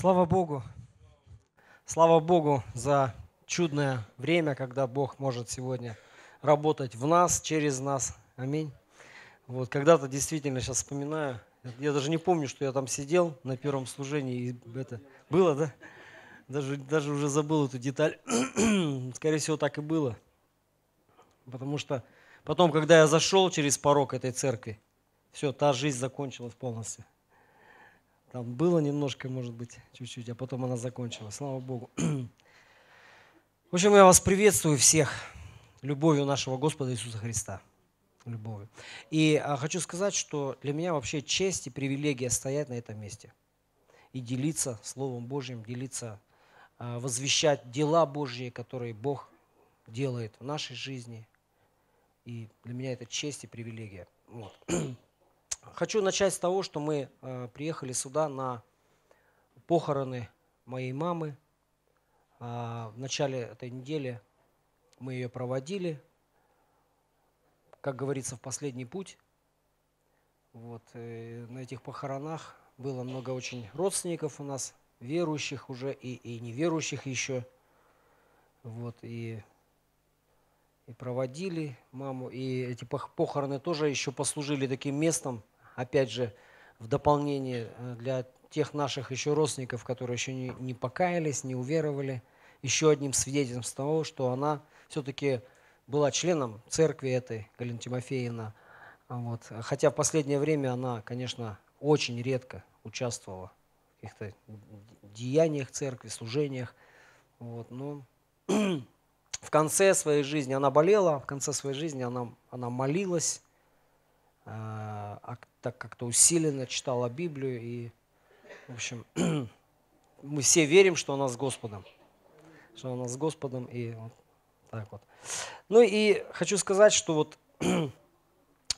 Слава Богу! Слава Богу за чудное время, когда Бог может сегодня работать в нас, через нас. Аминь. Вот когда-то действительно сейчас вспоминаю, я даже не помню, что я там сидел на первом служении. И это было, да? Даже, даже уже забыл эту деталь. Скорее всего, так и было. Потому что потом, когда я зашел через порог этой церкви, все, та жизнь закончилась полностью. Там было немножко, может быть, чуть-чуть, а потом она закончила. Слава Богу. В общем, я вас приветствую всех любовью нашего Господа Иисуса Христа. Любовью. И а, хочу сказать, что для меня вообще честь и привилегия стоять на этом месте и делиться Словом Божьим, делиться, а, возвещать дела Божьи, которые Бог делает в нашей жизни. И для меня это честь и привилегия. Вот. Хочу начать с того, что мы э, приехали сюда на похороны моей мамы. Э, в начале этой недели мы ее проводили, как говорится, в последний путь. Вот, э, на этих похоронах было много очень родственников у нас, верующих уже и, и неверующих еще. Вот, и, и проводили маму. И эти похороны тоже еще послужили таким местом, опять же, в дополнение э, для тех наших еще родственников, которые еще не, не покаялись, не уверовали, еще одним свидетельством того, что она все-таки была членом церкви этой, Галина Тимофеевна. Вот. Хотя в последнее время она, конечно, очень редко участвовала в каких-то деяниях церкви, служениях. Вот. Но в конце своей жизни она болела, в конце своей жизни она, она молилась, а, а так как-то усиленно читала Библию. И, в общем, мы все верим, что она с Господом. Что она с Господом. И вот так вот. Ну и хочу сказать, что вот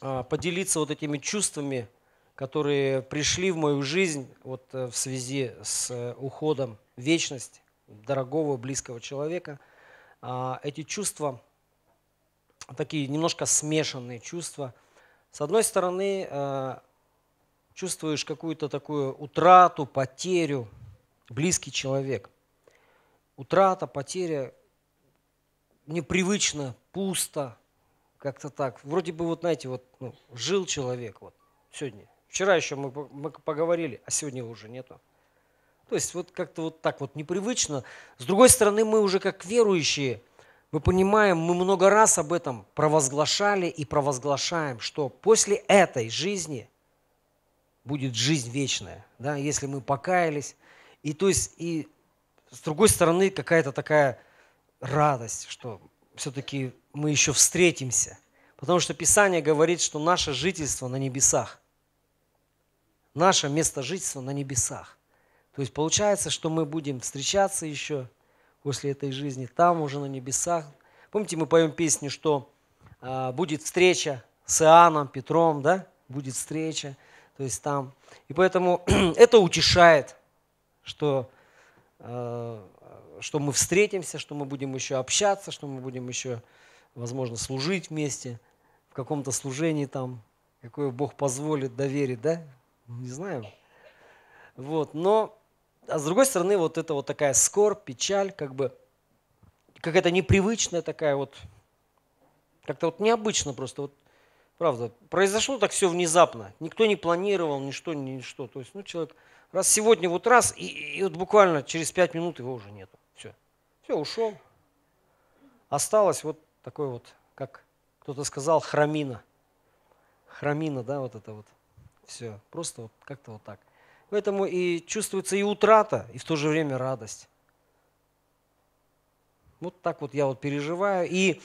а, поделиться вот этими чувствами, которые пришли в мою жизнь вот э, в связи с э, уходом в вечность дорогого, близкого человека. А, эти чувства, такие немножко смешанные чувства – с одной стороны, э, чувствуешь какую-то такую утрату, потерю, близкий человек. Утрата, потеря, непривычно, пусто, как-то так. Вроде бы, вот знаете, вот ну, жил человек вот сегодня. Вчера еще мы, мы поговорили, а сегодня его уже нету. То есть вот как-то вот так вот непривычно. С другой стороны, мы уже как верующие – мы понимаем, мы много раз об этом провозглашали и провозглашаем, что после этой жизни будет жизнь вечная, да, если мы покаялись. И то есть, и с другой стороны, какая-то такая радость, что все-таки мы еще встретимся. Потому что Писание говорит, что наше жительство на небесах. Наше место жительства на небесах. То есть получается, что мы будем встречаться еще, после этой жизни, там уже на небесах. Помните, мы поем песню, что э, будет встреча с Иоанном, Петром, да? Будет встреча, то есть там. И поэтому это утешает, что, э, что мы встретимся, что мы будем еще общаться, что мы будем еще, возможно, служить вместе в каком-то служении там, какое Бог позволит, доверит, да? Не знаю. Вот, но а с другой стороны, вот это вот такая скорбь, печаль, как бы какая-то непривычная такая вот, как-то вот необычно просто. Вот, правда, произошло так все внезапно. Никто не планировал, ничто, ничто. То есть, ну, человек раз сегодня вот раз, и, и вот буквально через пять минут его уже нету. Все. Все, ушел. Осталось вот такой вот, как кто-то сказал, храмина храмина да, вот это вот. Все. Просто вот как-то вот так. Поэтому и чувствуется и утрата, и в то же время радость. Вот так вот я вот переживаю. И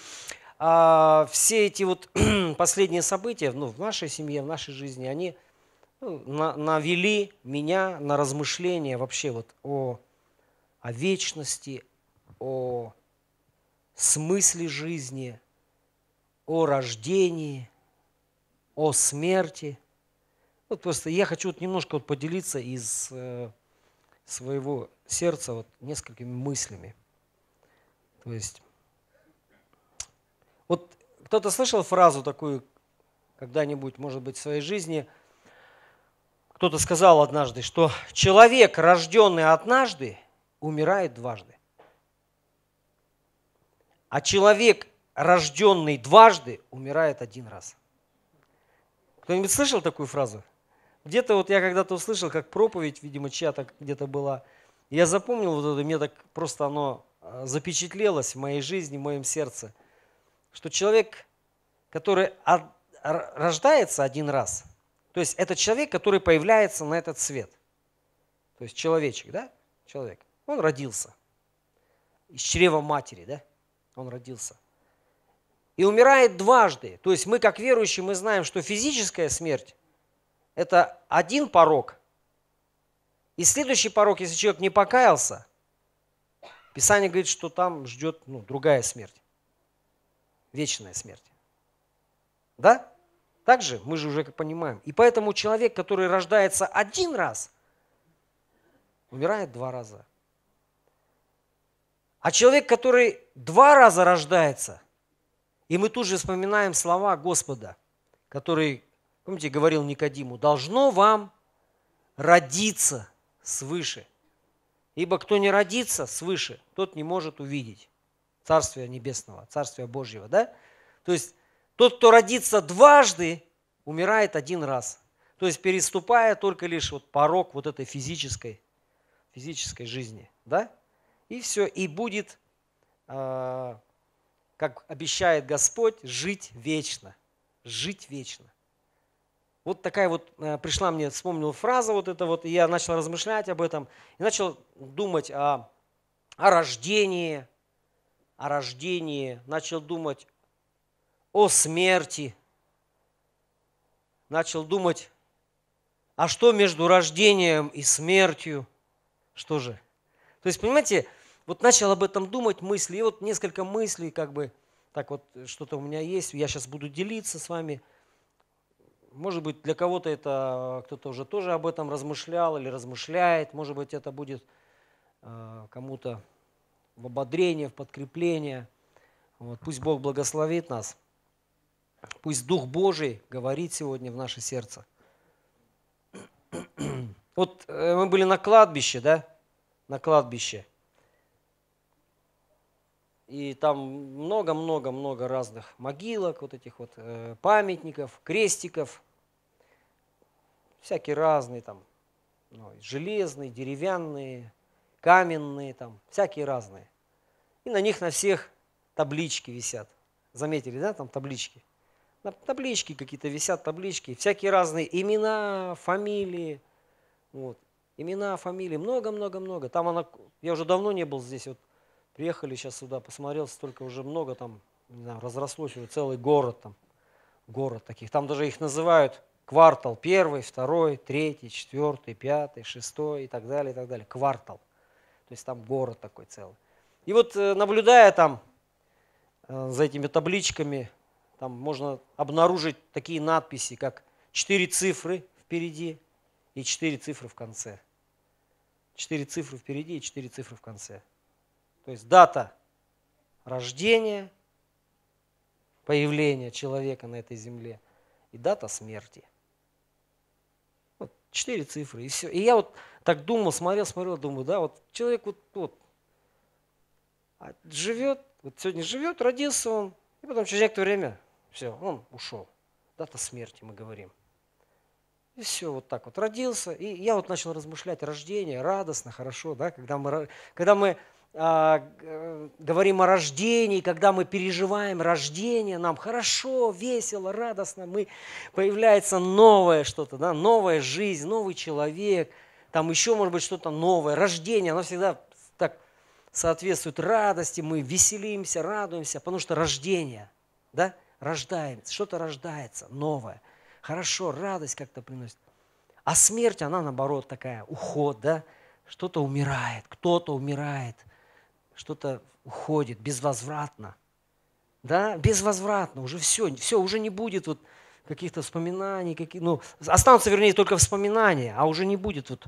а, все эти вот последние события ну, в нашей семье, в нашей жизни, они ну, на, навели меня на размышления вообще вот о, о вечности, о смысле жизни, о рождении, о смерти – вот просто я хочу вот немножко вот поделиться из э, своего сердца вот несколькими мыслями. То есть, вот кто-то слышал фразу такую когда-нибудь, может быть, в своей жизни, кто-то сказал однажды, что человек, рожденный однажды, умирает дважды. А человек, рожденный дважды, умирает один раз. Кто-нибудь слышал такую фразу? Где-то вот я когда-то услышал, как проповедь, видимо, чья-то где-то была. Я запомнил вот это, мне так просто оно а, запечатлелось в моей жизни, в моем сердце, что человек, который рождается один раз, то есть это человек, который появляется на этот свет. То есть человечек, да? Человек. Он родился. Из чрева матери, да? Он родился. И умирает дважды. То есть мы, как верующие, мы знаем, что физическая смерть это один порог. И следующий порог, если человек не покаялся, Писание говорит, что там ждет ну, другая смерть. Вечная смерть. Да? Также мы же уже понимаем. И поэтому человек, который рождается один раз, умирает два раза. А человек, который два раза рождается, и мы тут же вспоминаем слова Господа, который Помните, говорил Никодиму, должно вам родиться свыше. Ибо кто не родится свыше, тот не может увидеть Царствие Небесного, Царствие Божьего. Да? То есть тот, кто родится дважды, умирает один раз. То есть переступая только лишь вот порог вот этой физической, физической жизни. Да? И все, и будет, а, как обещает Господь, жить вечно. Жить вечно. Вот такая вот э, пришла мне, вспомнила фраза вот эта вот, и я начал размышлять об этом, и начал думать о, о рождении, о рождении, начал думать о смерти, начал думать, а что между рождением и смертью, что же? То есть, понимаете, вот начал об этом думать мысли, и вот несколько мыслей, как бы, так вот, что-то у меня есть, я сейчас буду делиться с вами – может быть, для кого-то это э, кто-то уже тоже об этом размышлял или размышляет. Может быть, это будет э, кому-то в ободрение, в подкрепление. Вот. Пусть Бог благословит нас. Пусть Дух Божий говорит сегодня в наше сердце. Вот э, мы были на кладбище, да? На кладбище. И там много-много-много разных могилок, вот этих вот памятников, крестиков, всякие разные там, ну, железные, деревянные, каменные там, всякие разные. И на них на всех таблички висят. Заметили, да, там таблички? Таблички какие-то висят, таблички, всякие разные имена, фамилии. Вот. Имена, фамилии, много-много-много. Там она, я уже давно не был здесь, вот приехали сейчас сюда, посмотрел, столько уже много там, не знаю, разрослось уже целый город там, город таких. Там даже их называют Квартал первый, второй, третий, четвертый, пятый, шестой и так далее, и так далее. Квартал. То есть там город такой целый. И вот э, наблюдая там э, за этими табличками, там можно обнаружить такие надписи, как четыре цифры впереди и четыре цифры в конце. Четыре цифры впереди и четыре цифры в конце. То есть дата рождения, появления человека на этой земле и дата смерти – Четыре цифры, и все. И я вот так думал, смотрел, смотрел, думаю, да, вот человек вот, вот а живет, вот сегодня живет, родился он, и потом через некоторое время, все, он ушел. Дата смерти, мы говорим. И все, вот так вот родился. И я вот начал размышлять, рождение, радостно, хорошо, да, когда мы, когда мы а, говорим о рождении, когда мы переживаем рождение, нам хорошо, весело, радостно, мы, появляется новое что-то, да, новая жизнь, новый человек, там еще может быть что-то новое, рождение, оно всегда так соответствует радости, мы веселимся, радуемся, потому что рождение, да, рождается, что-то рождается новое, хорошо, радость как-то приносит. А смерть, она наоборот такая, уход, да, что-то умирает, кто-то умирает, что-то уходит безвозвратно. Да, безвозвратно, уже все, все, уже не будет вот каких-то вспоминаний, какие, ну, останутся, вернее, только вспоминания, а уже не будет вот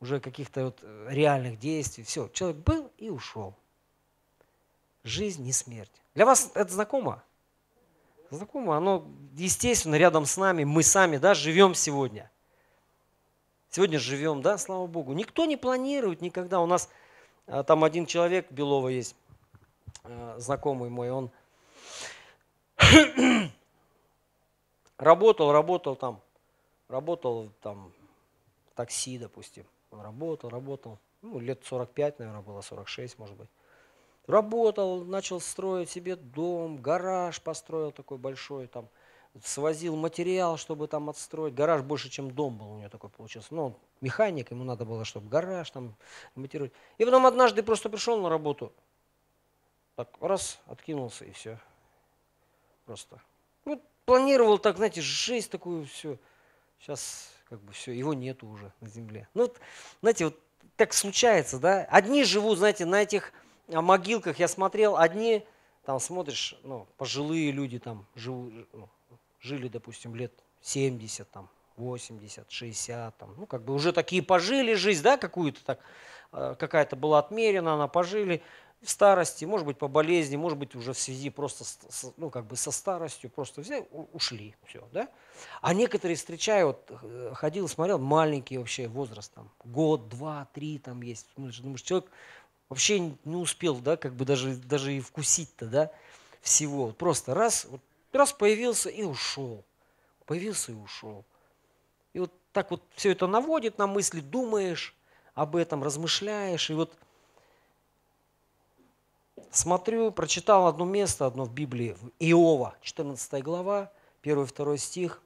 уже каких-то вот э, реальных действий. Все, человек был и ушел. Жизнь не смерть. Для вас это знакомо? Знакомо, оно естественно рядом с нами, мы сами, да, живем сегодня. Сегодня живем, да, слава Богу. Никто не планирует никогда. У нас а, там один человек, Белова есть, а, знакомый мой, он работал, работал там, работал там в такси, допустим. Он работал, работал, ну, лет 45, наверное, было, 46, может быть. Работал, начал строить себе дом, гараж построил такой большой там – свозил материал, чтобы там отстроить. Гараж больше, чем дом был у него такой получился. Ну, он механик, ему надо было, чтобы гараж там монтировать. И потом однажды просто пришел на работу, так раз, откинулся и все. Просто. Ну, планировал так, знаете, жизнь такую, все. Сейчас как бы все, его нету уже на земле. Ну, вот, знаете, вот так случается, да. Одни живут, знаете, на этих а, могилках я смотрел, одни там смотришь, ну, пожилые люди там живут, э, ну, жили, допустим, лет 70, там, 80, 60, там, ну, как бы уже такие пожили жизнь, да, какую-то так, э, какая-то была отмерена, она пожили в старости, может быть, по болезни, может быть, уже в связи просто, с, ну, как бы со старостью, просто взяли, ушли, все, да. А некоторые встречаю, вот, э, ходил, смотрел, маленький вообще возраст, там, год, два, три, там есть, ну, думаешь, человек вообще не успел, да, как бы даже, даже и вкусить-то, да, всего. Просто раз, вот Раз появился и ушел. Появился и ушел. И вот так вот все это наводит на мысли, думаешь об этом, размышляешь. И вот смотрю, прочитал одно место, одно в Библии, в Иова, 14 глава, 1-2 стих.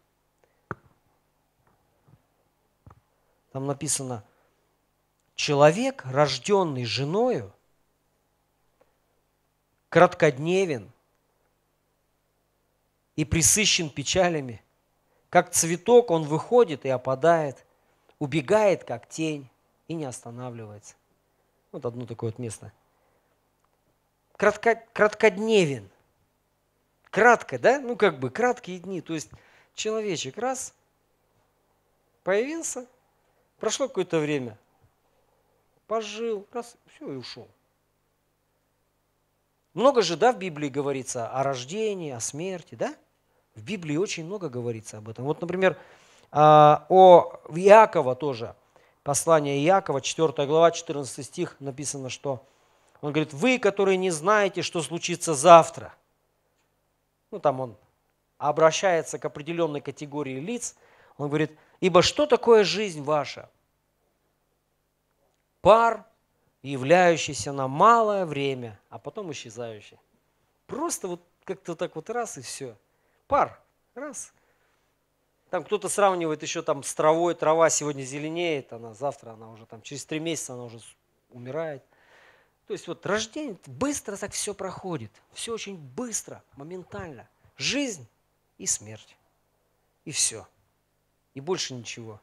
Там написано, человек, рожденный женою, краткодневен, и присыщен печалями. Как цветок он выходит и опадает, убегает, как тень, и не останавливается. Вот одно такое вот место. Кратко, краткодневен. Кратко, да? Ну, как бы, краткие дни. То есть человечек раз появился, прошло какое-то время, пожил, раз, все, и ушел. Много же, да, в Библии говорится о рождении, о смерти, да? В Библии очень много говорится об этом. Вот, например, а, о Иакова тоже. Послание Иакова, 4 глава, 14 стих, написано, что он говорит, вы, которые не знаете, что случится завтра. Ну, там он обращается к определенной категории лиц. Он говорит, ибо что такое жизнь ваша? Пар, являющийся на малое время, а потом исчезающий. Просто вот как-то так вот раз и все – пар. Раз. Там кто-то сравнивает еще там с травой, трава сегодня зеленеет, она завтра, она уже там через три месяца она уже умирает. То есть вот рождение, быстро так все проходит, все очень быстро, моментально. Жизнь и смерть. И все. И больше ничего.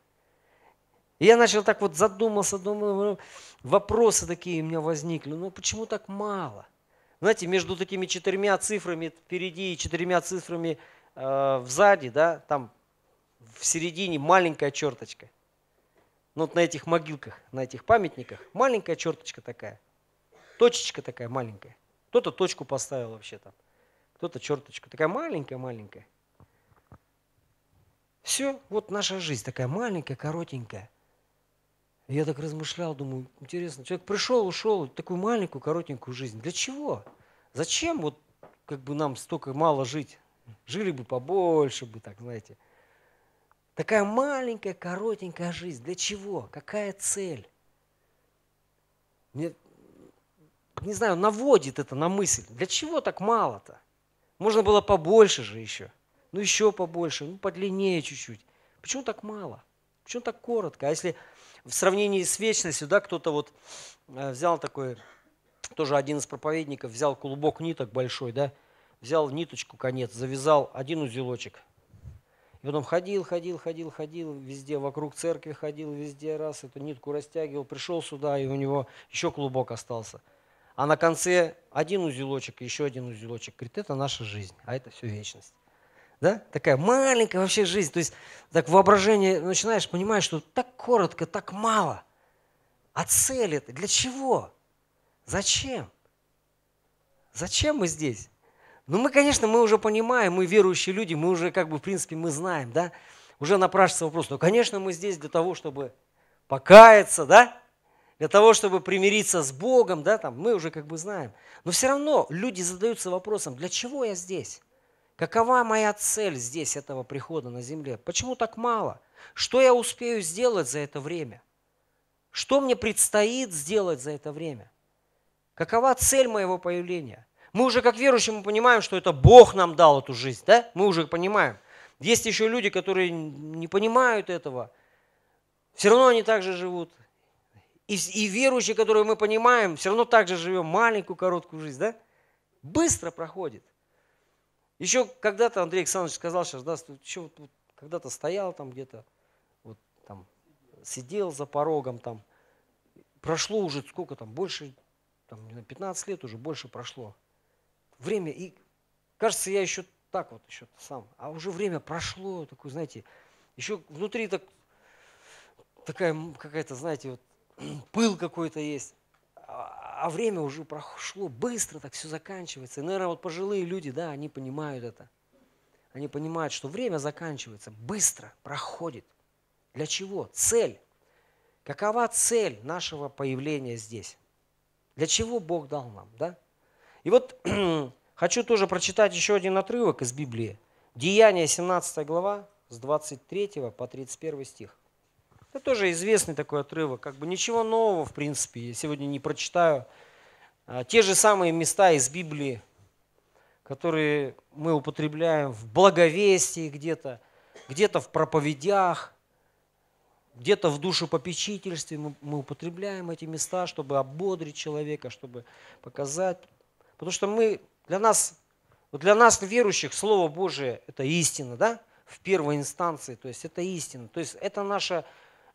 И я начал так вот задумался, думал, ну, вопросы такие у меня возникли. Ну почему так мало? знаете, между такими четырьмя цифрами впереди и четырьмя цифрами э, взади, да, там в середине маленькая черточка. Ну, вот на этих могилках, на этих памятниках маленькая черточка такая, точечка такая маленькая. Кто-то точку поставил вообще там, кто-то черточку. Такая маленькая-маленькая. Все, вот наша жизнь такая маленькая, коротенькая – я так размышлял, думаю, интересно, человек пришел, ушел, такую маленькую, коротенькую жизнь. Для чего? Зачем вот как бы нам столько мало жить? Жили бы побольше бы, так знаете. Такая маленькая, коротенькая жизнь. Для чего? Какая цель? Мне, не знаю, наводит это на мысль. Для чего так мало-то? Можно было побольше же еще. Ну еще побольше, ну подлиннее чуть-чуть. Почему так мало? Почему так коротко? А если в сравнении с вечностью, да, кто-то вот э, взял такой, тоже один из проповедников, взял клубок ниток большой, да, взял ниточку конец, завязал один узелочек. И потом ходил, ходил, ходил, ходил, везде вокруг церкви ходил, везде раз, эту нитку растягивал, пришел сюда, и у него еще клубок остался. А на конце один узелочек, еще один узелочек. Говорит, это наша жизнь, а это все вечность да, такая маленькая вообще жизнь. То есть так воображение начинаешь, понимаешь, что так коротко, так мало. А цель это для чего? Зачем? Зачем мы здесь? Ну, мы, конечно, мы уже понимаем, мы верующие люди, мы уже как бы, в принципе, мы знаем, да? Уже напрашивается вопрос, ну, конечно, мы здесь для того, чтобы покаяться, да? Для того, чтобы примириться с Богом, да, там, мы уже как бы знаем. Но все равно люди задаются вопросом, для чего я здесь? Какова моя цель здесь, этого прихода на земле? Почему так мало? Что я успею сделать за это время? Что мне предстоит сделать за это время? Какова цель моего появления? Мы уже как верующие мы понимаем, что это Бог нам дал эту жизнь, да? Мы уже понимаем. Есть еще люди, которые не понимают этого. Все равно они так же живут. И, и верующие, которые мы понимаем, все равно так же живем маленькую короткую жизнь, да? Быстро проходит. Еще когда-то Андрей Александрович сказал, сейчас, да, еще вот, вот, когда-то стоял там где-то, вот там сидел за порогом там. Прошло уже сколько там, больше, там, не знаю, 15 лет уже больше прошло. Время, и кажется, я еще так вот еще сам, а уже время прошло, такое, знаете, еще внутри так, такая какая-то, знаете, вот пыл какой-то есть. А, а время уже прошло, быстро так все заканчивается. И, наверное, вот пожилые люди, да, они понимают это. Они понимают, что время заканчивается, быстро проходит. Для чего? Цель. Какова цель нашего появления здесь? Для чего Бог дал нам, да? И вот хочу тоже прочитать еще один отрывок из Библии. Деяние 17 глава с 23 по 31 стих. Это тоже известный такой отрывок. Как бы ничего нового, в принципе, я сегодня не прочитаю. А, те же самые места из Библии, которые мы употребляем в благовестии где-то, где-то в проповедях, где-то в душепопечительстве мы, мы употребляем эти места, чтобы ободрить человека, чтобы показать. Потому что мы, для нас, вот для нас верующих, Слово Божие – это истина, да? в первой инстанции, то есть это истина, то есть это наша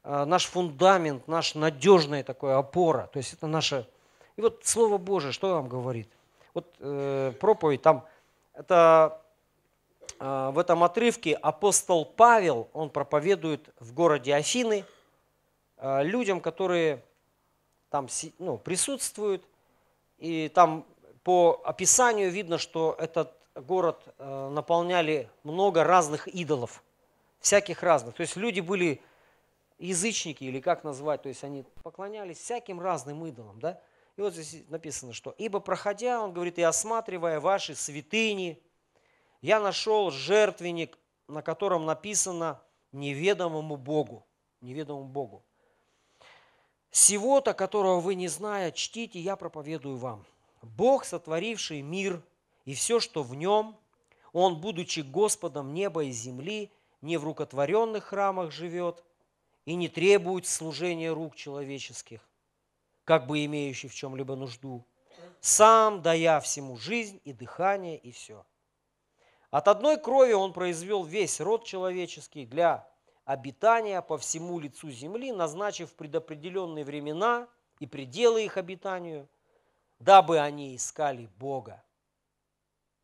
Э, наш фундамент, наш надежная такая опора. То есть это наше... И вот Слово Божие, что вам говорит? Вот э, проповедь там, это э, в этом отрывке апостол Павел, он проповедует в городе Афины э, людям, которые там ну, присутствуют, и там по описанию видно, что этот город э, наполняли много разных идолов, всяких разных. То есть люди были язычники или как назвать, то есть они поклонялись всяким разным идолам, да? И вот здесь написано, что «Ибо проходя, он говорит, и осматривая ваши святыни, я нашел жертвенник, на котором написано неведомому Богу». Неведомому Богу. «Сего-то, которого вы не зная, чтите, я проповедую вам. Бог, сотворивший мир и все, что в нем, Он, будучи Господом неба и земли, не в рукотворенных храмах живет, и не требует служения рук человеческих, как бы имеющий в чем-либо нужду, сам дая всему жизнь и дыхание и все. От одной крови он произвел весь род человеческий для обитания по всему лицу земли, назначив предопределенные времена и пределы их обитанию, дабы они искали Бога.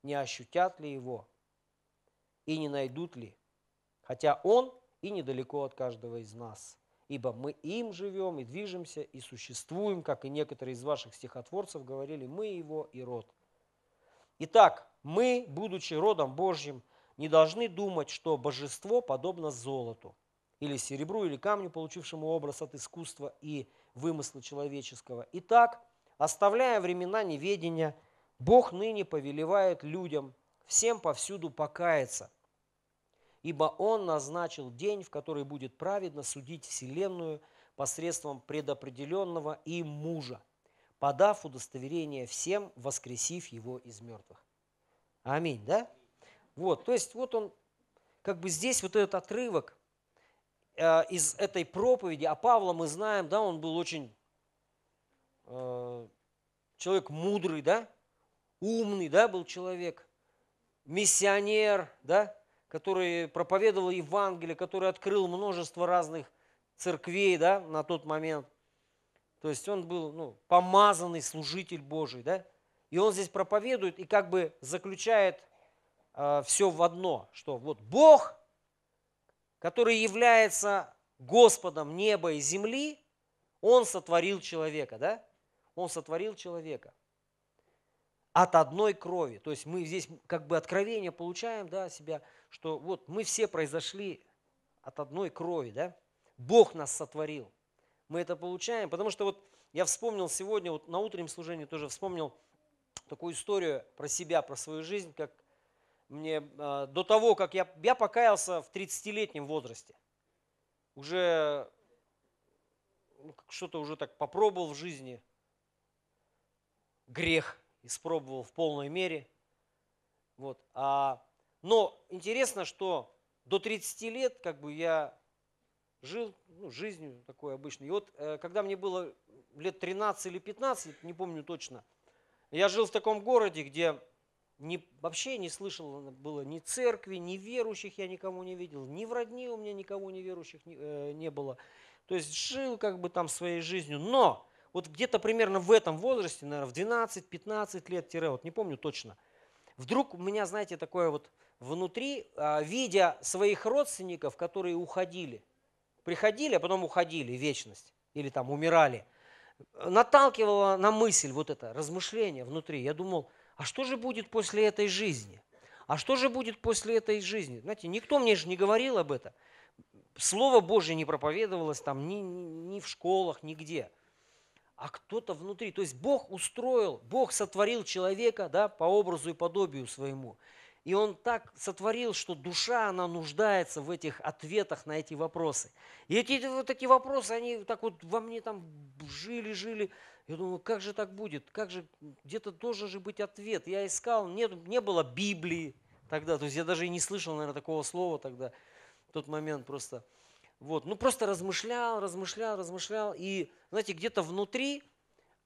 Не ощутят ли Его и не найдут ли, хотя Он – и недалеко от каждого из нас. Ибо мы им живем и движемся, и существуем, как и некоторые из ваших стихотворцев говорили, мы его и род. Итак, мы, будучи родом Божьим, не должны думать, что божество подобно золоту или серебру, или камню, получившему образ от искусства и вымысла человеческого. Итак, оставляя времена неведения, Бог ныне повелевает людям всем повсюду покаяться – ибо Он назначил день, в который будет праведно судить Вселенную посредством предопределенного и мужа, подав удостоверение всем, воскресив его из мертвых. Аминь, да? Вот, то есть вот он, как бы здесь вот этот отрывок э, из этой проповеди, а Павла мы знаем, да, он был очень э, человек мудрый, да, умный, да, был человек, миссионер, да, который проповедовал Евангелие, который открыл множество разных церквей да, на тот момент. То есть он был ну, помазанный служитель Божий. Да? И он здесь проповедует и как бы заключает э, а, все в одно, что вот Бог, который является Господом неба и земли, он сотворил человека, да? Он сотворил человека от одной крови. То есть мы здесь как бы откровение получаем, да, себя, что вот мы все произошли от одной крови, да? Бог нас сотворил. Мы это получаем, потому что вот я вспомнил сегодня, вот на утреннем служении тоже вспомнил такую историю про себя, про свою жизнь, как мне э, до того, как я, я покаялся в 30-летнем возрасте. Уже ну, что-то уже так попробовал в жизни, грех испробовал в полной мере. Вот. А но интересно, что до 30 лет как бы я жил ну, жизнью такой обычной. И вот э, когда мне было лет 13 или 15, не помню точно, я жил в таком городе, где не, вообще не слышал э, было ни церкви, ни верующих я никому не видел, ни в родни у меня никого неверующих не, э, не было. То есть жил как бы там своей жизнью. Но вот где-то примерно в этом возрасте, наверное, в 12-15 лет, тире, вот не помню точно, вдруг у меня, знаете, такое вот внутри, а, видя своих родственников, которые уходили, приходили, а потом уходили в вечность или там умирали, наталкивало на мысль вот это размышление внутри. Я думал, а что же будет после этой жизни? А что же будет после этой жизни? Знаете, никто мне же не говорил об этом. Слово Божье не проповедовалось там ни, ни, в школах, нигде. А кто-то внутри. То есть Бог устроил, Бог сотворил человека да, по образу и подобию своему. И он так сотворил, что душа, она нуждается в этих ответах на эти вопросы. И эти вот эти вопросы, они так вот во мне там жили, жили. Я думаю, как же так будет? Как же, где-то должен же быть ответ. Я искал, нет, не было Библии тогда. То есть я даже и не слышал, наверное, такого слова тогда, в тот момент просто. Вот, ну просто размышлял, размышлял, размышлял. И, знаете, где-то внутри,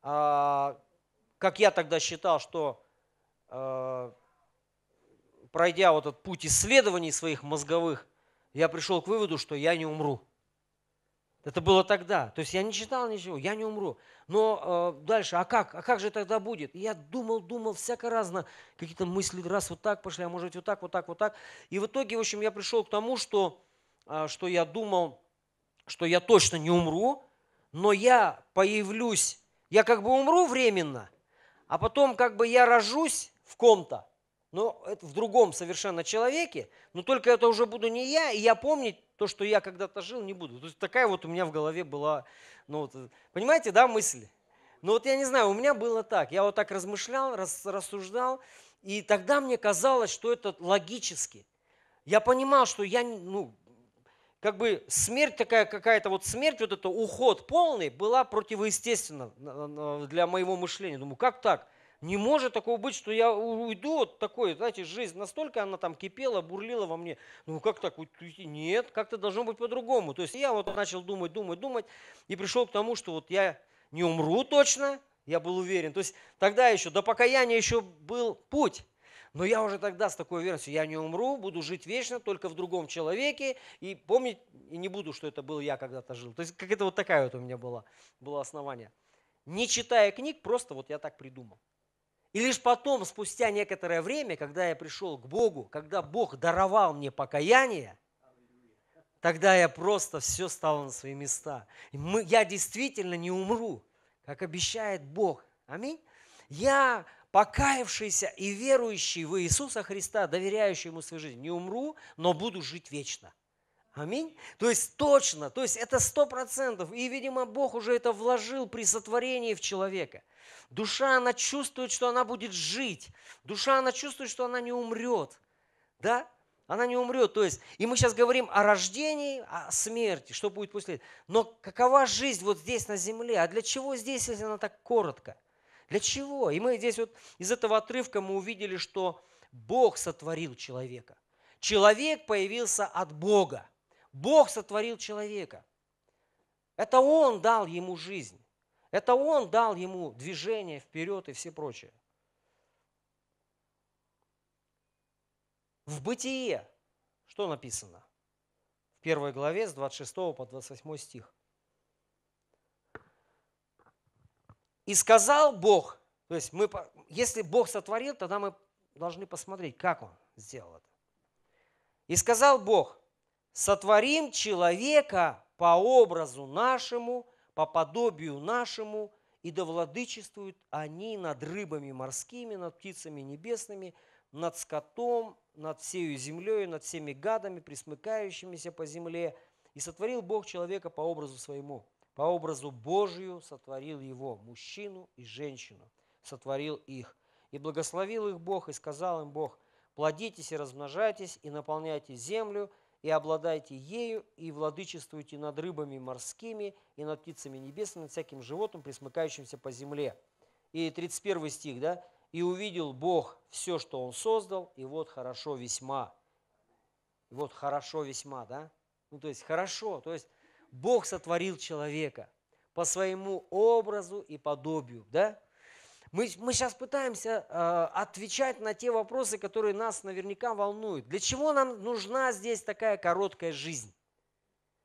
а, как я тогда считал, что а, пройдя вот этот путь исследований своих мозговых, я пришел к выводу, что я не умру. Это было тогда. То есть я не читал ничего, я не умру. Но э, дальше, а как? А как же тогда будет? И я думал, думал, всяко разно. Какие-то мысли раз вот так пошли, а может быть вот так, вот так, вот так. И в итоге, в общем, я пришел к тому, что, э, что я думал, что я точно не умру, но я появлюсь, я как бы умру временно, а потом как бы я рожусь в ком-то, но это в другом совершенно человеке, но только это уже буду не я, и я помнить то, что я когда-то жил, не буду. То есть такая вот у меня в голове была, ну вот, понимаете, да, мысль? Но ну вот я не знаю, у меня было так, я вот так размышлял, рас, рассуждал, и тогда мне казалось, что это логически. Я понимал, что я, ну, как бы смерть такая какая-то, вот смерть, вот это уход полный была противоестественна э, э, для моего мышления. Думаю, как так? Не может такого быть, что я уйду от такой, знаете, жизнь настолько она там кипела, бурлила во мне. Ну как так уйти? Нет, как-то должно быть по-другому. То есть я вот начал думать, думать, думать и пришел к тому, что вот я не умру точно, я был уверен. То есть тогда еще, до покаяния еще был путь. Но я уже тогда с такой уверенностью: я не умру, буду жить вечно, только в другом человеке, и помнить и не буду, что это был я когда-то жил. То есть как это вот такая вот у меня была, было основание. Не читая книг, просто вот я так придумал. И лишь потом, спустя некоторое время, когда я пришел к Богу, когда Бог даровал мне покаяние, тогда я просто все стало на свои места. И мы, я действительно не умру, как обещает Бог. Аминь. Я покаявшийся и верующий в Иисуса Христа, доверяющий Ему свою жизнь, не умру, но буду жить вечно. Аминь. То есть точно, то есть это сто процентов. И, видимо, Бог уже это вложил при сотворении в человека – Душа, она чувствует, что она будет жить. Душа, она чувствует, что она не умрет. Да? Она не умрет. То есть, и мы сейчас говорим о рождении, о смерти, что будет после этого. Но какова жизнь вот здесь на земле? А для чего здесь, если она так коротко? Для чего? И мы здесь вот из этого отрывка мы увидели, что Бог сотворил человека. Человек появился от Бога. Бог сотворил человека. Это Он дал ему жизнь. Это он дал ему движение вперед и все прочее. В бытие что написано? В первой главе с 26 по 28 стих. И сказал Бог, то есть мы, если Бог сотворил, тогда мы должны посмотреть, как Он сделал это. И сказал Бог, сотворим человека по образу нашему – по подобию нашему, и да владычествуют они над рыбами морскими, над птицами небесными, над скотом, над всею землей, над всеми гадами, присмыкающимися по земле. И сотворил Бог человека по образу своему, по образу Божию сотворил его, мужчину и женщину, сотворил их. И благословил их Бог, и сказал им Бог, плодитесь и размножайтесь, и наполняйте землю – и обладайте ею, и владычествуйте над рыбами морскими, и над птицами небесными, над всяким животным, присмыкающимся по земле». И 31 стих, да? «И увидел Бог все, что Он создал, и вот хорошо весьма». И вот хорошо весьма, да? Ну, то есть хорошо, то есть Бог сотворил человека по своему образу и подобию, да? Мы, мы сейчас пытаемся э, отвечать на те вопросы, которые нас наверняка волнуют. Для чего нам нужна здесь такая короткая жизнь?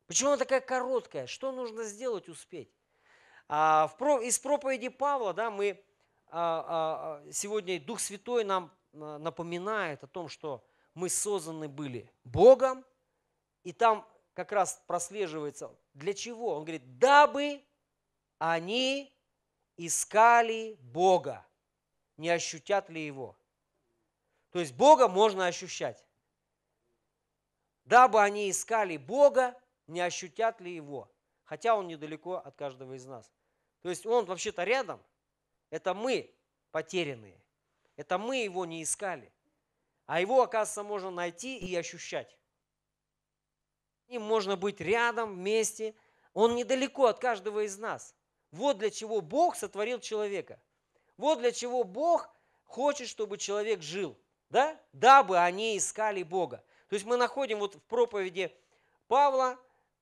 Почему она такая короткая? Что нужно сделать, успеть? А, в, из проповеди Павла да, мы а, а, а сегодня Дух Святой нам э, напоминает о том, что мы созданы были Богом, и там как раз прослеживается, для чего? Он говорит, дабы они искали Бога, не ощутят ли Его. То есть Бога можно ощущать. Дабы они искали Бога, не ощутят ли Его. Хотя Он недалеко от каждого из нас. То есть Он вообще-то рядом. Это мы потерянные. Это мы Его не искали. А Его, оказывается, можно найти и ощущать. Им можно быть рядом, вместе. Он недалеко от каждого из нас – вот для чего Бог сотворил человека. Вот для чего Бог хочет, чтобы человек жил, да? дабы они искали Бога. То есть мы находим вот в проповеди Павла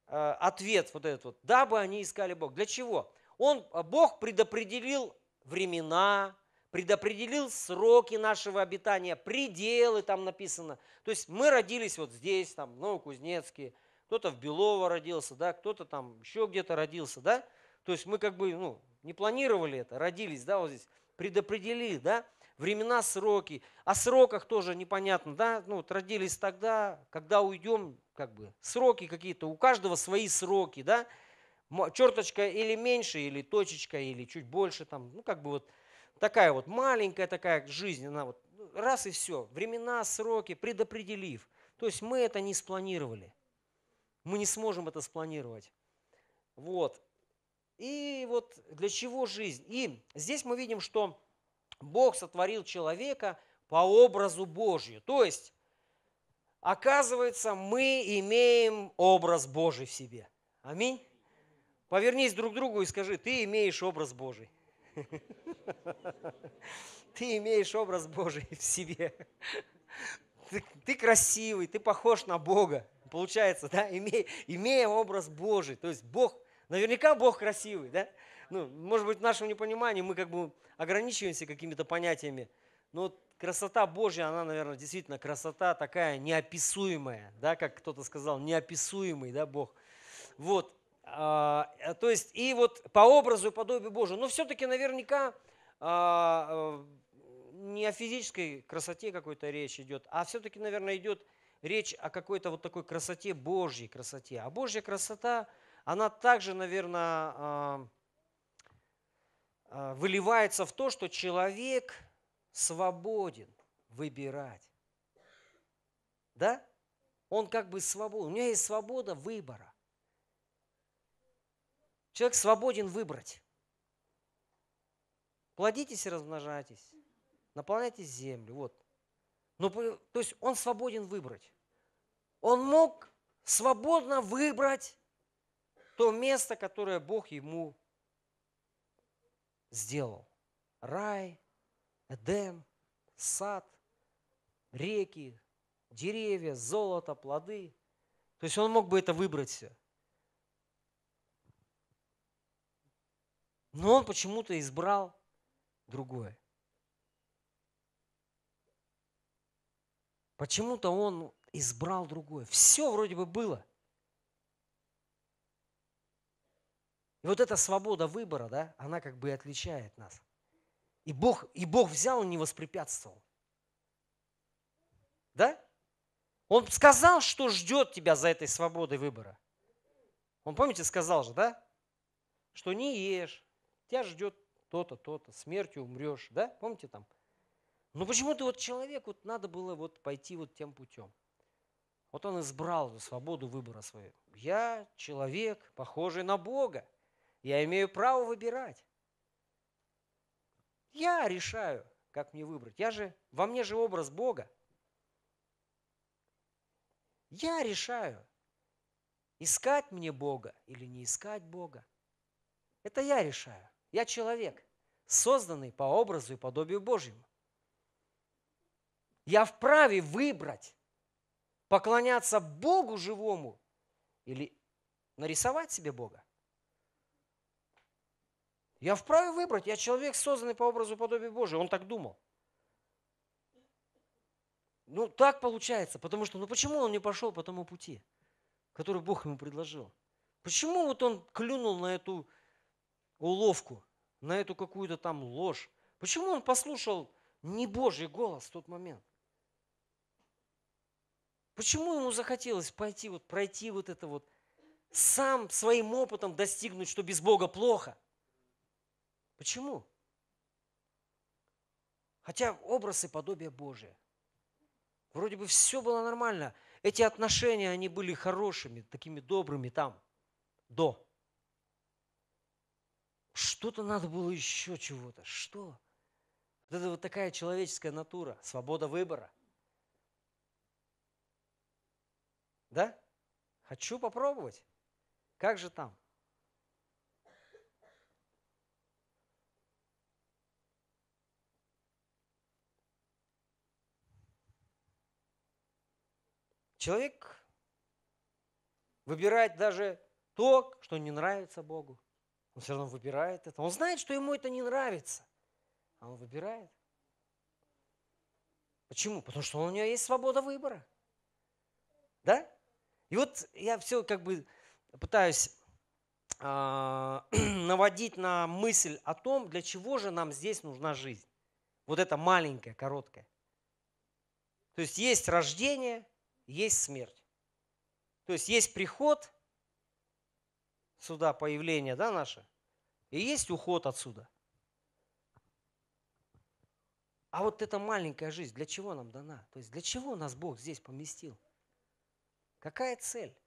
э, ответ вот этот вот, дабы они искали Бога. Для чего? Он, э, Бог предопределил времена, предопределил сроки нашего обитания, пределы там написано. То есть мы родились вот здесь, там, в Новокузнецке, кто-то в Белово родился, да, кто-то там еще где-то родился, да. То есть мы как бы ну, не планировали это, родились, да, вот здесь, предопределили, да, времена, сроки. О сроках тоже непонятно, да, ну вот родились тогда, когда уйдем, как бы, сроки какие-то, у каждого свои сроки, да, черточка или меньше, или точечка, или чуть больше там, ну как бы вот такая вот маленькая такая жизнь, она вот ну, раз и все, времена, сроки, предопределив. То есть мы это не спланировали. Мы не сможем это спланировать. Вот. И вот для чего жизнь? И здесь мы видим, что Бог сотворил человека по образу Божью. То есть, оказывается, мы имеем образ Божий в себе. Аминь. Повернись друг к другу и скажи, ты имеешь образ Божий. Ты имеешь образ Божий в себе. Ты, ты красивый, ты похож на Бога. Получается, да, имея, имея образ Божий. То есть Бог – Наверняка Бог красивый, да? Ну, может быть, в нашем непонимании мы как бы ограничиваемся какими-то понятиями, но вот красота Божья, она, наверное, действительно красота такая неописуемая, да, как кто-то сказал, неописуемый, да, Бог. Вот, а, э, то есть, и вот по образу и подобию Божию, но все-таки наверняка а, э, не о физической красоте какой-то речь идет, а все-таки, наверное, идет речь о какой-то вот такой красоте Божьей красоте. А Божья красота – она также, наверное, а, выливается в то, что человек свободен выбирать. Да? Он как бы свободен. У меня есть свобода выбора. Человек свободен выбрать. Плодитесь и размножайтесь. Наполняйте землю. Вот. Но, то есть он свободен выбрать. Он мог свободно выбрать то место, которое Бог ему сделал. Рай, Эдем, сад, реки, деревья, золото, плоды. То есть он мог бы это выбрать все. Но он почему-то избрал другое. Почему-то он избрал другое. Все вроде бы было. И вот эта свобода выбора, да, она как бы и отличает нас. И Бог, и Бог взял и не воспрепятствовал. Да? Он сказал, что ждет тебя за этой свободой выбора. Он, помните, сказал же, да? Что не ешь, тебя ждет то-то, то-то, смертью умрешь, да? Помните там? Но почему-то вот человек, вот надо было вот пойти вот тем путем. Вот он избрал свободу выбора свою. Я человек, похожий на Бога. Я имею право выбирать. Я решаю, как мне выбрать. Я же, во мне же образ Бога. Я решаю, искать мне Бога или не искать Бога. Это я решаю. Я человек, созданный по образу и подобию Божьему. Я вправе выбрать, поклоняться Богу живому или нарисовать себе Бога. Я вправе выбрать, я человек, созданный по образу и подобию Божию. Он так думал. Ну, так получается, потому что, ну почему он не пошел по тому пути, который Бог ему предложил? Почему вот он клюнул на эту уловку, на эту какую-то там ложь? Почему он послушал не Божий голос в тот момент? Почему ему захотелось пойти вот, пройти вот это вот, сам своим опытом достигнуть, что без Бога плохо – Почему? Хотя образ и подобие Божие. Вроде бы все было нормально. Эти отношения, они были хорошими, такими добрыми там, до. Что-то надо было еще чего-то. Что? Вот это вот такая человеческая натура, свобода выбора. Да? Хочу попробовать. Как же там? Человек выбирает даже то, что не нравится Богу. Он все равно выбирает это. Он знает, что ему это не нравится. А он выбирает. Почему? Потому что у него есть свобода выбора. Да? И вот я все как бы пытаюсь а, наводить на мысль о том, для чего же нам здесь нужна жизнь. Вот эта маленькая, короткая. То есть есть рождение, есть смерть. То есть есть приход сюда, появление да, наше, и есть уход отсюда. А вот эта маленькая жизнь, для чего нам дана? То есть для чего нас Бог здесь поместил? Какая цель?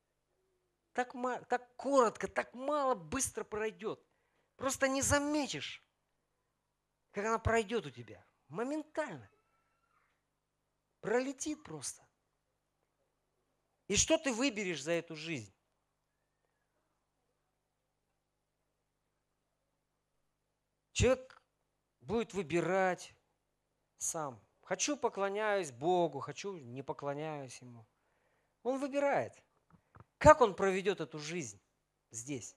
Так, так коротко, так мало, быстро пройдет. Просто не заметишь, как она пройдет у тебя. Моментально. Пролетит просто. И что ты выберешь за эту жизнь? Человек будет выбирать сам. Хочу поклоняюсь Богу, хочу не поклоняюсь Ему. Он выбирает, как он проведет эту жизнь здесь.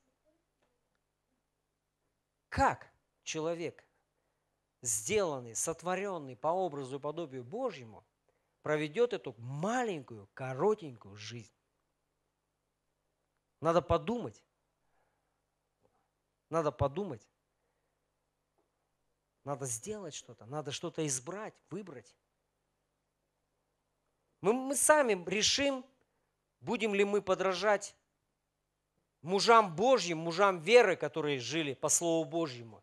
Как человек, сделанный, сотворенный по образу и подобию Божьему – проведет эту маленькую, коротенькую жизнь. Надо подумать. Надо подумать. Надо сделать что-то. Надо что-то избрать, выбрать. Мы, мы сами решим, будем ли мы подражать мужам Божьим, мужам веры, которые жили по Слову Божьему,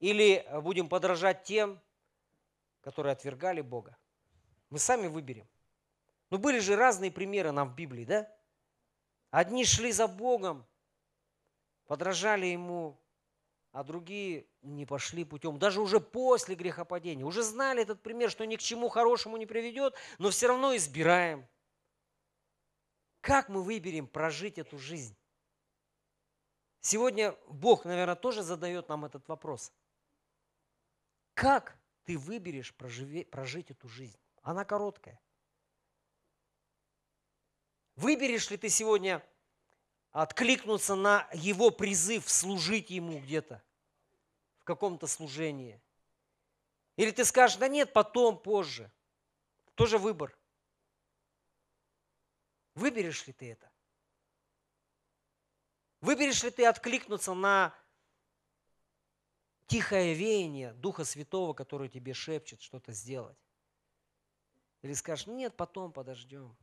или будем подражать тем, которые отвергали Бога. Мы сами выберем. Но ну, были же разные примеры нам в Библии, да? Одни шли за Богом, подражали Ему, а другие не пошли путем. Даже уже после грехопадения. Уже знали этот пример, что ни к чему хорошему не приведет, но все равно избираем. Как мы выберем прожить эту жизнь? Сегодня Бог, наверное, тоже задает нам этот вопрос. Как ты выберешь прожить эту жизнь? Она короткая. Выберешь ли ты сегодня откликнуться на его призыв служить ему где-то, в каком-то служении? Или ты скажешь, да нет, потом, позже. Тоже выбор. Выберешь ли ты это? Выберешь ли ты откликнуться на тихое веяние Духа Святого, который тебе шепчет что-то сделать? Или скажешь, нет, потом подождем,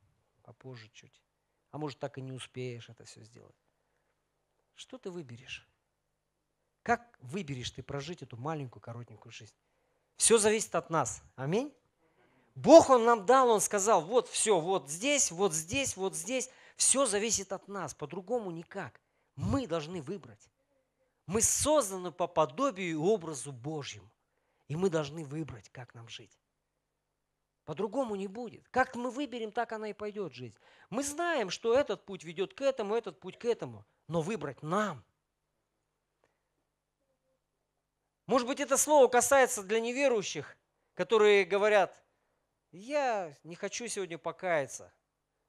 попозже чуть. А может, так и не успеешь это все сделать. Что ты выберешь? Как выберешь ты прожить эту маленькую, коротенькую жизнь? Все зависит от нас. Аминь. Бог Он нам дал, Он сказал, вот все, вот здесь, вот здесь, вот здесь. Все зависит от нас, по-другому никак. Мы должны выбрать. Мы созданы по подобию и образу Божьему. И мы должны выбрать, как нам жить. По-другому не будет. Как мы выберем, так она и пойдет жизнь. Мы знаем, что этот путь ведет к этому, этот путь к этому. Но выбрать нам. Может быть, это слово касается для неверующих, которые говорят, я не хочу сегодня покаяться,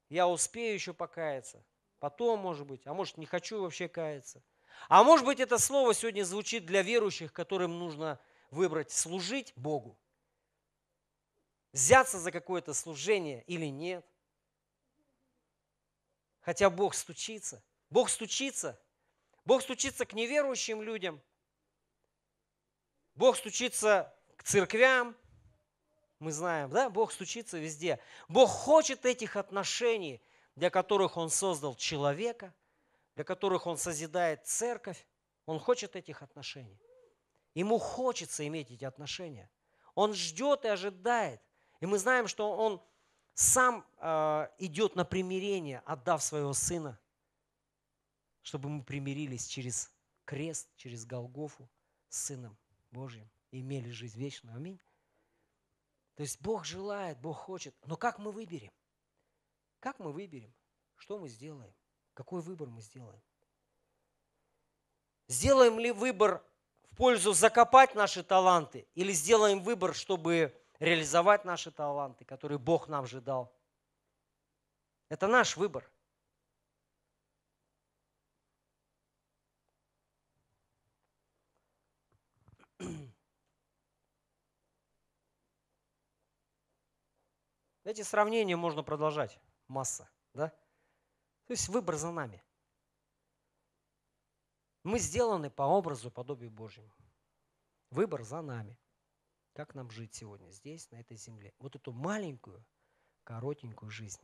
я успею еще покаяться, потом, может быть, а может, не хочу вообще каяться. А может быть, это слово сегодня звучит для верующих, которым нужно выбрать служить Богу взяться за какое-то служение или нет. Хотя Бог стучится. Бог стучится. Бог стучится к неверующим людям. Бог стучится к церквям. Мы знаем, да, Бог стучится везде. Бог хочет этих отношений, для которых Он создал человека, для которых Он созидает церковь. Он хочет этих отношений. Ему хочется иметь эти отношения. Он ждет и ожидает, и мы знаем, что Он сам э, идет на примирение, отдав своего Сына, чтобы мы примирились через крест, через Голгофу с Сыном Божьим и имели жизнь вечную. Аминь. То есть Бог желает, Бог хочет. Но как мы выберем? Как мы выберем? Что мы сделаем? Какой выбор мы сделаем? Сделаем ли выбор в пользу закопать наши таланты или сделаем выбор, чтобы реализовать наши таланты, которые Бог нам же дал. Это наш выбор. Эти сравнения можно продолжать. Масса. Да? То есть выбор за нами. Мы сделаны по образу и подобию Божьему. Выбор за нами. Как нам жить сегодня здесь, на этой земле? Вот эту маленькую, коротенькую жизнь.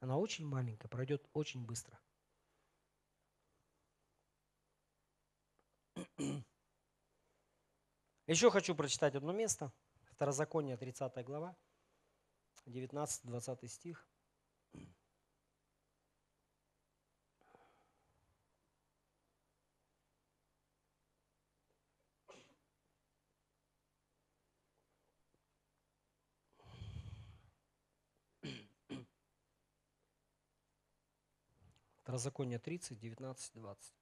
Она очень маленькая, пройдет очень быстро. Еще хочу прочитать одно место. Второзаконие, 30 глава, 19-20 стих. Второзаконие 30, 19, 20.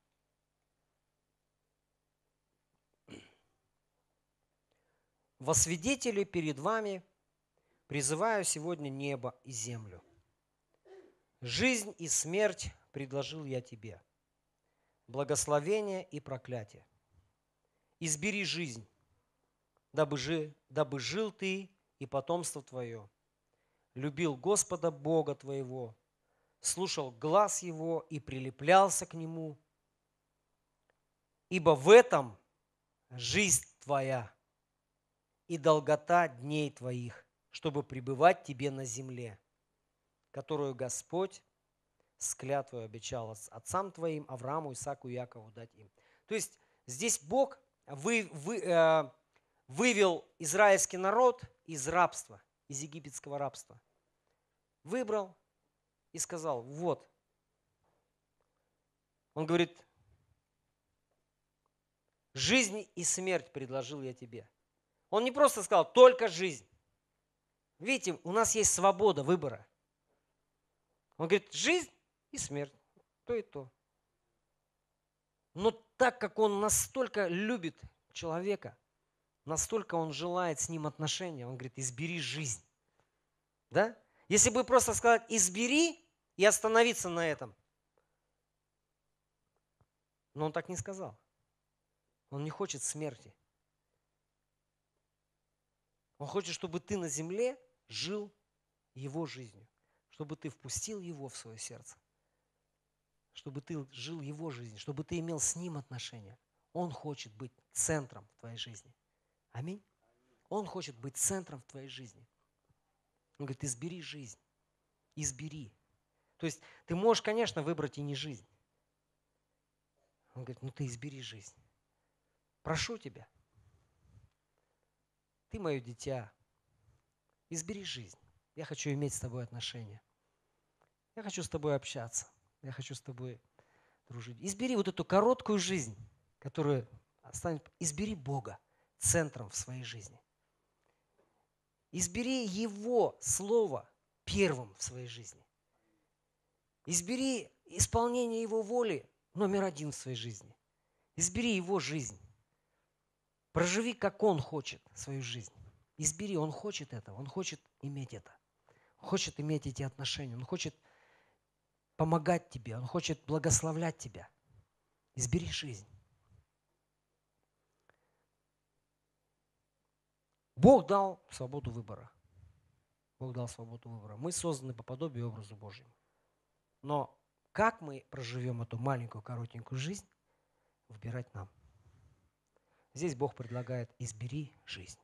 Во свидетели перед вами призываю сегодня небо и землю. Жизнь и смерть предложил я тебе, благословение и проклятие. Избери жизнь, дабы, жи, дабы жил ты и потомство твое, любил Господа Бога твоего – слушал глаз его и прилеплялся к нему, ибо в этом жизнь твоя и долгота дней твоих, чтобы пребывать тебе на земле, которую Господь с клятвой обещал отцам твоим, Аврааму, Исаку и Якову дать им. То есть здесь Бог вы, вы, э, вывел израильский народ из рабства, из египетского рабства. Выбрал, и сказал, вот. Он говорит, жизнь и смерть предложил я тебе. Он не просто сказал, только жизнь. Видите, у нас есть свобода выбора. Он говорит, жизнь и смерть, то и то. Но так как он настолько любит человека, настолько он желает с ним отношения, он говорит, избери жизнь. Да? Если бы просто сказать, избери и остановиться на этом. Но он так не сказал. Он не хочет смерти. Он хочет, чтобы ты на земле жил его жизнью, чтобы ты впустил его в свое сердце, чтобы ты жил его жизнью, чтобы ты имел с ним отношения. Он хочет быть центром в твоей жизни. Аминь. Он хочет быть центром в твоей жизни. Он говорит, избери жизнь, избери. То есть ты можешь, конечно, выбрать и не жизнь. Он говорит, ну ты избери жизнь. Прошу тебя, ты мое дитя, избери жизнь. Я хочу иметь с тобой отношения. Я хочу с тобой общаться. Я хочу с тобой дружить. Избери вот эту короткую жизнь, которую останет. Избери Бога центром в своей жизни. Избери Его Слово первым в своей жизни. Избери исполнение Его воли номер один в своей жизни. Избери Его жизнь. Проживи, как Он хочет свою жизнь. Избери, Он хочет этого, Он хочет иметь это. Он хочет иметь эти отношения, Он хочет помогать тебе, Он хочет благословлять тебя. Избери жизнь. Бог дал свободу выбора. Бог дал свободу выбора. Мы созданы по подобию и образу Божьему. Но как мы проживем эту маленькую, коротенькую жизнь, выбирать нам. Здесь Бог предлагает «избери жизнь».